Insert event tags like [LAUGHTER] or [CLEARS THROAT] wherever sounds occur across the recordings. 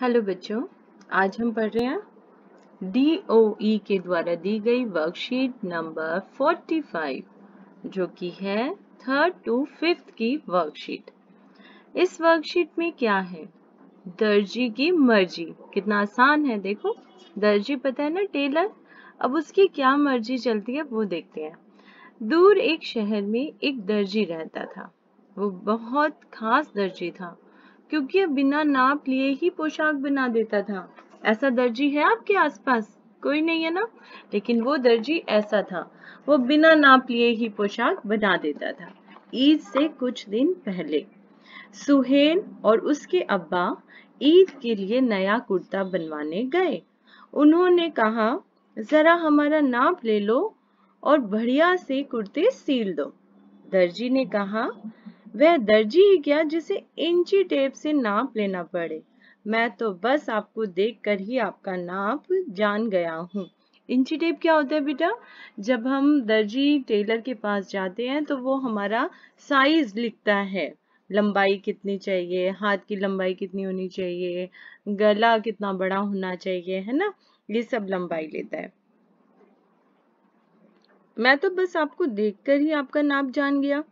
hello बच्चों आज हम पढ़ रहे हैं डीओई e के द्वारा दी गई वर्कशीट नंबर 45 जो कि है थर्ड टू फिफ्थ की वर्कशीट इस वर्कशीट में क्या है दर्जी की मर्जी कितना आसान है देखो दर्जी पता है ना टेलर अब उसकी क्या मर्जी चलती है वो देखते हैं दूर एक शहर में एक दर्जी रहता था वो बहुत खास दर्जी था क्योंकि बिना नाप लिए ही पोशाक बना देता था ऐसा दर्जी है आपके आसपास कोई नहीं है ना लेकिन वो दर्जी ऐसा था वो बिना नाप लिए ही पोशाक बना देता था ईद से कुछ दिन पहले सुहेल और उसके अब्बा ईद के लिए नया कुर्ता बनवाने गए उन्होंने कहा जरा हमारा नाप ले लो और बढ़िया से कुर्ते सील दो दर्जी ने कहा वह दर्जी ही क्या जिसे इंची टेप से नाप लेना पड़े मैं तो बस आपको देखकर ही आपका नाप जान गया हूँ इंची टेप क्या होता है बेटा जब हम दर्जी टेलर के पास जाते हैं तो वो हमारा साइज लिखता है लंबाई कितनी चाहिए हाथ की लंबाई कितनी होनी चाहिए गला कितना बड़ा होना चाहिए है ना ये सब लंबाई लेता है मैं तो बस आपको देखकर ही आपका नाप जान गया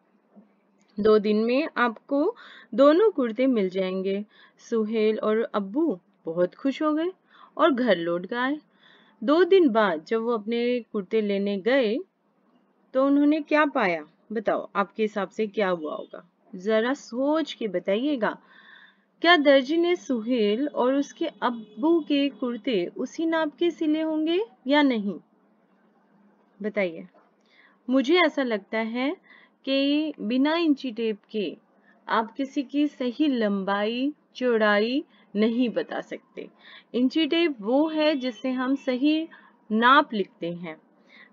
दो दिन में आपको दोनों कुर्ते मिल जाएंगे सुहेल और अब्बू बहुत खुश हो गए और घर लौट गए दो दिन बाद जब वो अपने कुर्ते लेने गए तो उन्होंने क्या पाया बताओ आपके हिसाब से क्या हुआ होगा जरा सोच के बताइएगा क्या दर्जी ने सुहेल और उसके अब्बू के कुर्ते उसी नाप के सिले होंगे या नहीं बताइए मुझे ऐसा लगता है कि बिना इंची टेप के आप किसी की सही लंबाई चौड़ाई नहीं बता सकते इंची टेप वो है जिससे हम सही नाप लिखते हैं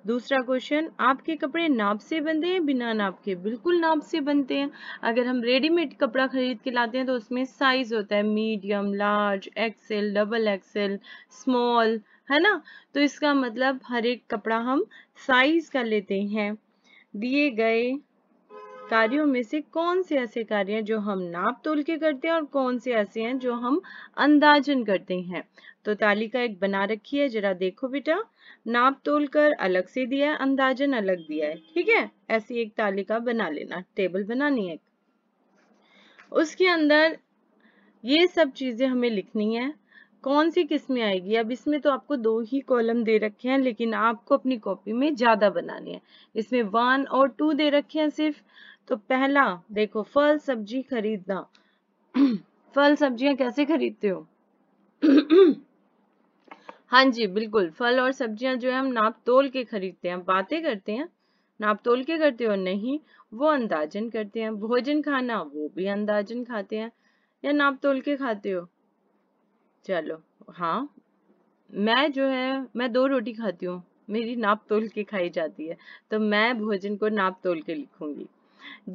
दूसरा क्वेश्चन आपके कपड़े नाप से बनते हैं बिना नाप के बिल्कुल नाप से बनते हैं अगर हम रेडीमेड कपड़ा खरीद के लाते हैं तो उसमें साइज होता है medium large XL double XL small है ना तो इसका मतलब हर एक कपड़ा हम साइज का लेते हैं दिए गए कार्यों में से कौन से ऐसे कार्य हैं जो हम नाप तोल के करते हैं और कौन से ऐसे हैं जो हम अंदाजन करते हैं तो तालिका एक बना रखी है जरा देखो बेटा नाप तोल कर अलग से दिया है अंदाजन अलग दिया है ठीक है ऐसी एक तालिका बना लेना टेबल बनानी है उसके अंदर ये सब चीजें हमें लिखनी है कौन सी किस्में आएगी अब इसमें तो आपको दो ही कॉलम दे रखे हैं लेकिन आपको अपनी कॉपी में ज़्यादा बनाने हैं इसमें वन और टू दे रखे हैं सिर्फ तो पहला देखो फल सब्जी खरीदना [CLEARS THROAT] फल सब्जियां कैसे खरीदते हो [CLEARS THROAT] हाँ जी बिल्कुल फल और सब्जियां जो है हम नाप तोल के खरीदते हैं बातें करते हैं नाप तोल के करते हो नहीं वो अंदाजन करते हैं भोजन खाना वो भी अंदाजन खाते हैं या नाप तोल के खाते हो चलो हाँ मैं जो है मैं दो रोटी खाती हूँ मेरी नाप तोल के खाई जाती है तो मैं भोजन को नाप तोल के लिखूंगी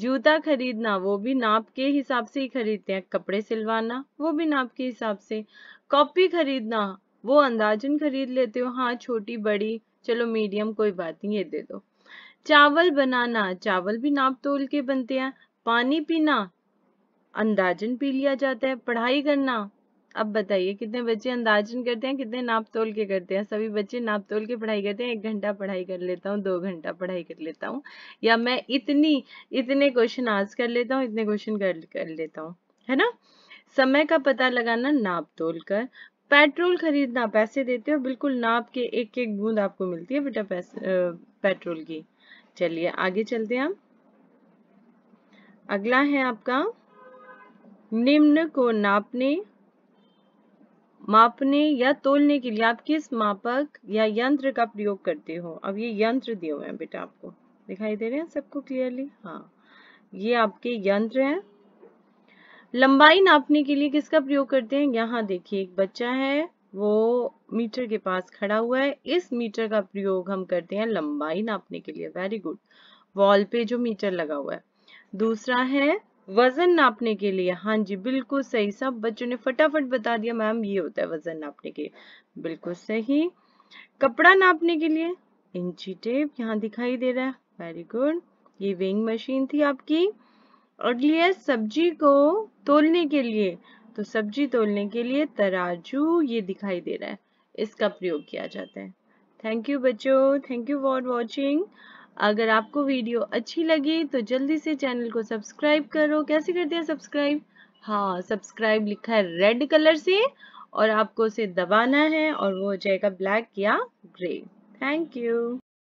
जूता खरीदना वो भी नाप के हिसाब से ही खरीदते हैं कपड़े सिलवाना वो भी नाप के हिसाब से कॉपी खरीदना वो अंदाजन खरीद लेते हो हाँ छोटी बड़ी चलो मीडियम कोई बात नहीं ये दे दो चावल बनाना चावल भी नाप तोल के बनते हैं पानी पीना अंदाजन पी लिया जाता है पढ़ाई करना अब बताइए कितने बच्चे अंदाजन करते हैं कितने नाप तोल के करते हैं सभी बच्चे नाप तोल के पढ़ाई करते हैं एक घंटा पढ़ाई कर लेता हूँ दो घंटा पढ़ाई कर लेता हूँ या मैं इतनी इतने क्वेश्चन आज कर लेता हूँ इतने क्वेश्चन कर कर लेता हूँ है ना समय का पता लगाना नाप तोल कर पेट्रोल खरीदना पैसे देते हो बिल्कुल नाप के एक एक बूंद आपको मिलती है बेटा पेट्रोल की चलिए आगे चलते हैं हम अगला है आपका निम्न को नापने मापने या तोलने के लिए आप किस मापक या यंत्र का प्रयोग करते हो अब ये यंत्र दिए हुए हैं बेटा आपको दिखाई दे रहे हैं सबको क्लियरली हाँ ये आपके यंत्र हैं लंबाई नापने के लिए किसका प्रयोग करते हैं यहाँ देखिए एक बच्चा है वो मीटर के पास खड़ा हुआ है इस मीटर का प्रयोग हम करते हैं लंबाई नापने के लिए वेरी गुड वॉल पे जो मीटर लगा हुआ है दूसरा है वजन नापने के लिए हाँ जी बिल्कुल सही सब बच्चों ने फटाफट बता दिया मैम ये होता है वजन नापने के लिए बिल्कुल सही कपड़ा नापने के लिए इंची टेप यहाँ दिखाई दे रहा है वेरी गुड ये वेइंग मशीन थी आपकी अगली है सब्जी को तोलने के लिए तो सब्जी तोलने के लिए तराजू ये दिखाई दे रहा है इसका प्रयोग किया जाता है थैंक यू बच्चों थैंक यू फॉर वॉचिंग अगर आपको वीडियो अच्छी लगी तो जल्दी से चैनल को सब्सक्राइब करो कैसे करते हैं सब्सक्राइब हाँ सब्सक्राइब लिखा है रेड कलर से और आपको उसे दबाना है और वो हो जाएगा ब्लैक या ग्रे थैंक यू